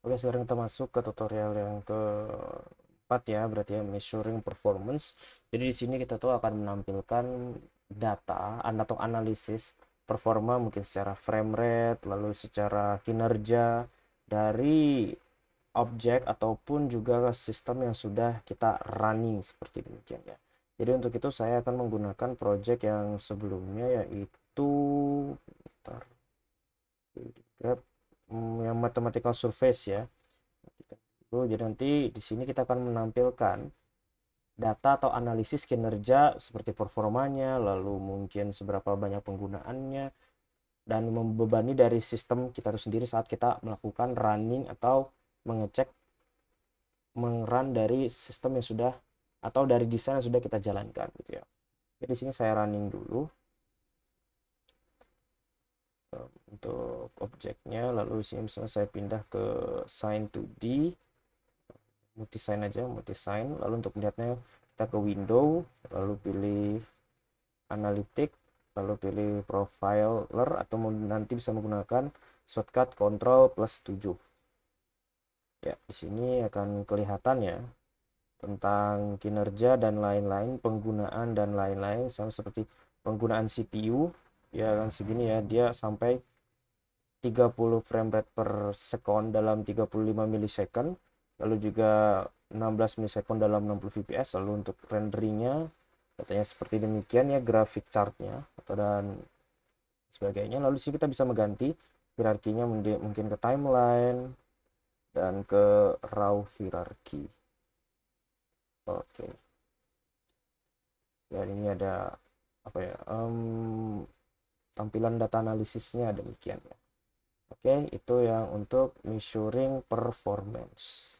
Oke sekarang kita masuk ke tutorial yang keempat ya berarti ya measuring performance. Jadi di sini kita tuh akan menampilkan data atau analisis performa mungkin secara frame rate lalu secara kinerja dari objek ataupun juga sistem yang sudah kita running seperti demikian ya. Jadi untuk itu saya akan menggunakan project yang sebelumnya yaitu bentar, grab mathematical surface ya kan. jadi nanti di sini kita akan menampilkan data atau analisis kinerja seperti performanya, lalu mungkin seberapa banyak penggunaannya, dan membebani dari sistem kita itu sendiri saat kita melakukan running atau mengecek mengrun dari sistem yang sudah atau dari desain yang sudah kita jalankan gitu ya. Jadi di sini saya running dulu. untuk objeknya lalu sini misalnya saya pindah ke sign to d sign aja sign lalu untuk melihatnya kita ke window lalu pilih analitik lalu pilih profiler atau nanti bisa menggunakan shortcut control plus 7 ya di sini akan kelihatan ya tentang kinerja dan lain-lain penggunaan dan lain-lain sama seperti penggunaan CPU ya kan segini ya dia sampai 30 frame rate per second dalam 35 milisecond lalu juga 16 milisecond dalam 60 fps lalu untuk renderingnya katanya seperti demikian ya grafik chartnya atau dan sebagainya lalu sih kita bisa mengganti hierarkinya mungkin ke timeline dan ke raw hierarki oke okay. dan ini ada apa ya um, tampilan data analisisnya demikian ya Oke, itu yang untuk measuring performance.